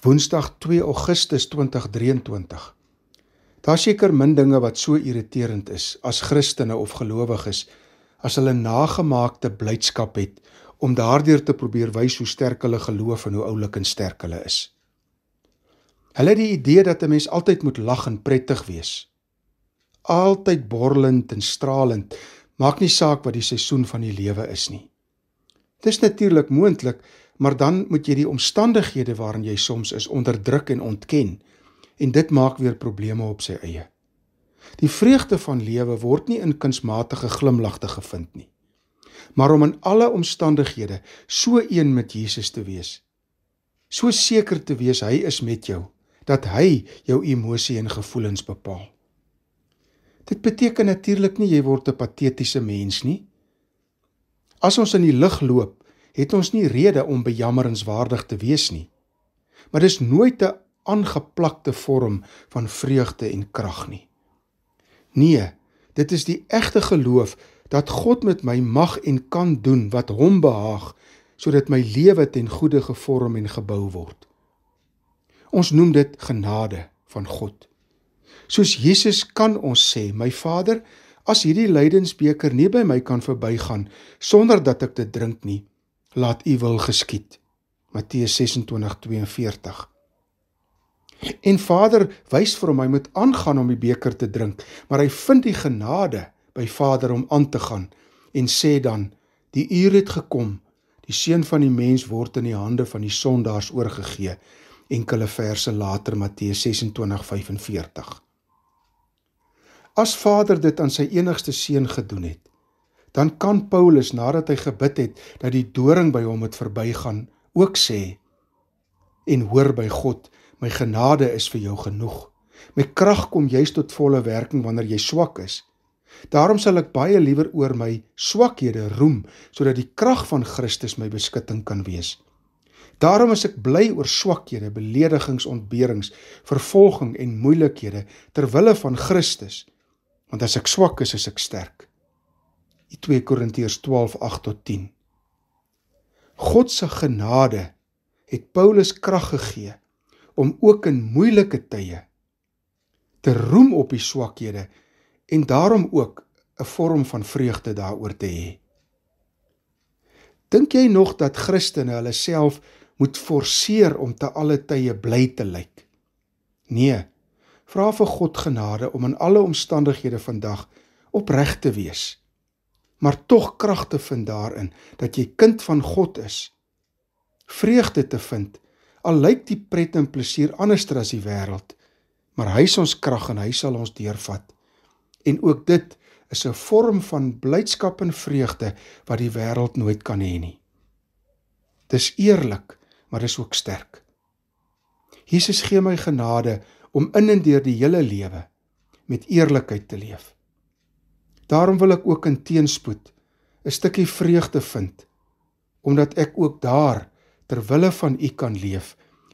Woensdag 2 Augustus 2023. Daar seker min dinge wat so irriterend is as Christene of gelowiges as hulle nagemaakte blydskap het om daardeur te probeer wys hoe sterk hulle geloof en hoe oulik en sterk hulle is. Hulle het die idee dat 'n mens altyd moet lag en prettig wees. Altyd borrelend en stralend, maak nie saak wat die seisoen van die lewe is nie. Dis natuurlik moontlik, maar dan moet jy die omstandighede waarin jy soms is onderdruk en ontken. En dit maak weer probleme op sy eie. Die vreugde van lewe word nie in kunsmatige glimlagte gevind nie, maar om in alle omstandighede so een met Jesus te wees. So seker te wees hy is met jou, dat hy jou emosie en gevoelens bepaal. Dit beteken natuurlik nie jy word 'n patetiese mens nie. As ons in die lig loop, het ons nie rede om bejammerenswaardig te wees nie. Maar dis nooit 'n aangeplakte vorm van vreugde en krag nie. Nee, dit is die egte geloof dat God met my mag en kan doen wat hom behaag sodat my lewe ten goeie gevorm en gebou word. Ons noem dit genade van God. Soos Jesus kan ons sê, my Vader, as hierdie lydensbeker nie by my kan verbygaan sonder dat ek dit drink nie, laat u wil geskied. Matteus 26:42. En Vader wys vir hom hy moet aangaan om die beker te drink, maar hy vind die genade by Vader om aan te gaan en sê dan: Die uur het gekom. Die seun van die mens word in die hande van die sondaars oorgegee. Enkele verse later Matteus 26:45. As Vader dit aan sy enigste seun gedoen het, dan kan Paulus nadat hy gebid het dat die doring by hom het verbygaan, ook sê en hoor by God, my genade is vir jou genoeg. My krag kom juis tot volle werking wanneer jy swak is. Daarom sal ek baie liewer oor my swakhede roem sodat die krag van Christus my beskutting kan wees. Daarom is ek bly oor swakhede, beledigings, ontberings, vervolging en moeilikhede ter wille van Christus. Want as ek swak is, is ek sterk. 2 Korintiërs 12:8 tot 10. God se genade het Paulus krag gegee om ook in moeilike tye te roem op die swakhede en daarom ook 'n vorm van vreugde daaroor te hê. Dink jy nog dat Christene hulle self moet forceer om te alle tye bly te lyk? Nee. Vra vir God genade om in alle omstandighede vandag opreg te wees maar tog krag te vind daarin dat jy kind van God is. Vreugde te vind al lyk die pret en plesier anderster as die wêreld, maar hy is ons krag en hy sal ons deurvat. En ook dit is 'n vorm van blydskap en vreugde wat die wêreld nooit kan hê nie. Dis eerlik, maar dis ook sterk. Jesus gee my genade om in en deur die hele lewe met eerlikheid te leef. Daarom wil ek ook in teenspoed 'n stukkie vreugde vind omdat ek ook daar ter wille van u kan leef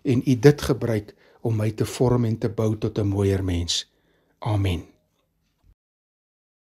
en u dit gebruik om my te vorm en te bou tot 'n mooier mens. Amen.